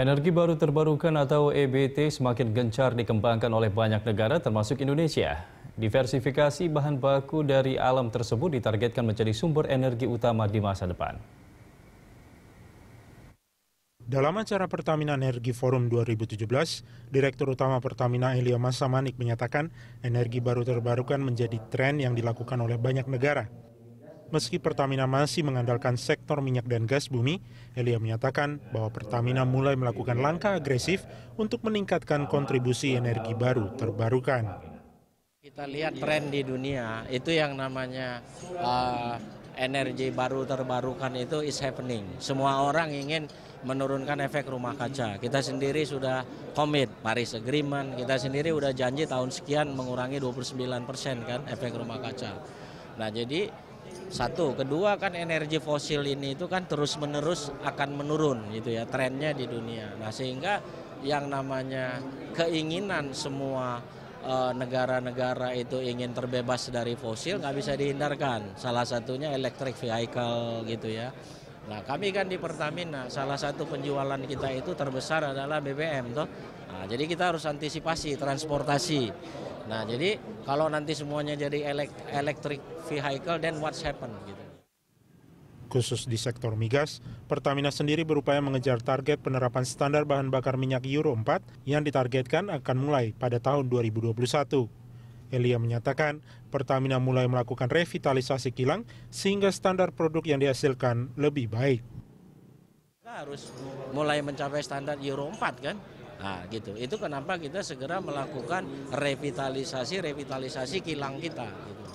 Energi baru terbarukan atau EBT semakin gencar dikembangkan oleh banyak negara termasuk Indonesia. Diversifikasi bahan baku dari alam tersebut ditargetkan menjadi sumber energi utama di masa depan. Dalam acara Pertamina Energi Forum 2017, Direktur Utama Pertamina Elia Masamanik menyatakan energi baru terbarukan menjadi tren yang dilakukan oleh banyak negara. Meski Pertamina masih mengandalkan sektor minyak dan gas bumi, Elia menyatakan bahwa Pertamina mulai melakukan langkah agresif untuk meningkatkan kontribusi energi baru terbarukan. Kita lihat tren di dunia, itu yang namanya uh, energi baru terbarukan itu is happening. Semua orang ingin menurunkan efek rumah kaca. Kita sendiri sudah komit Paris Agreement, kita sendiri sudah janji tahun sekian mengurangi 29 persen kan efek rumah kaca. Nah jadi satu, kedua kan energi fosil ini itu kan terus-menerus akan menurun gitu ya trennya di dunia. Nah, sehingga yang namanya keinginan semua eh, negara-negara uh, itu ingin terbebas dari fosil nggak bisa dihindarkan. Salah satunya electric vehicle gitu ya. Nah kami kan di Pertamina salah satu penjualan kita itu terbesar adalah BBM toh. Nah, jadi kita harus antisipasi transportasi. Nah jadi kalau nanti semuanya jadi electric vehicle then what's happen gitu. Khusus di sektor migas, Pertamina sendiri berupaya mengejar target penerapan standar bahan bakar minyak Euro 4 yang ditargetkan akan mulai pada tahun 2021. Elia menyatakan Pertamina mulai melakukan revitalisasi kilang sehingga standar produk yang dihasilkan lebih baik. Kita harus mulai mencapai standar Euro 4 kan? Nah, gitu. Itu kenapa kita segera melakukan revitalisasi-revitalisasi kilang kita gitu.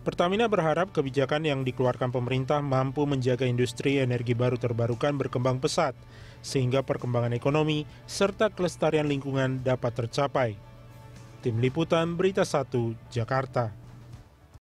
Pertamina berharap kebijakan yang dikeluarkan pemerintah mampu menjaga industri energi baru terbarukan berkembang pesat, sehingga perkembangan ekonomi serta kelestarian lingkungan dapat tercapai. Tim Liputan Berita 1 Jakarta